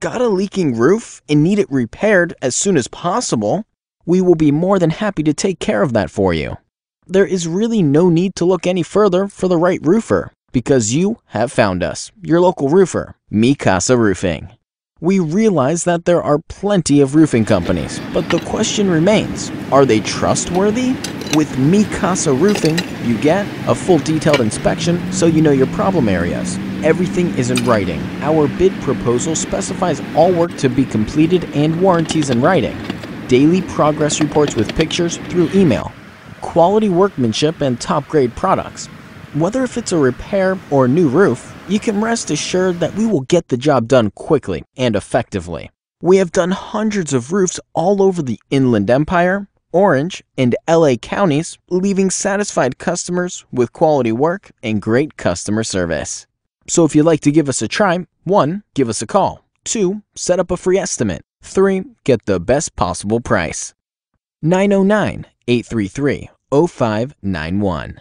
Got a leaking roof and need it repaired as soon as possible? We will be more than happy to take care of that for you. There is really no need to look any further for the right roofer because you have found us, your local roofer, Mikasa Roofing. We realize that there are plenty of roofing companies, but the question remains, are they trustworthy? With Mikasa Roofing, you get a full detailed inspection so you know your problem areas. Everything is in writing. Our bid proposal specifies all work to be completed and warranties in writing. Daily progress reports with pictures through email. Quality workmanship and top grade products. Whether if it's a repair or a new roof, you can rest assured that we will get the job done quickly and effectively. We have done hundreds of roofs all over the Inland Empire, Orange, and LA counties, leaving satisfied customers with quality work and great customer service. So if you'd like to give us a try, 1. Give us a call. 2. Set up a free estimate. 3. Get the best possible price. 909 833 0591.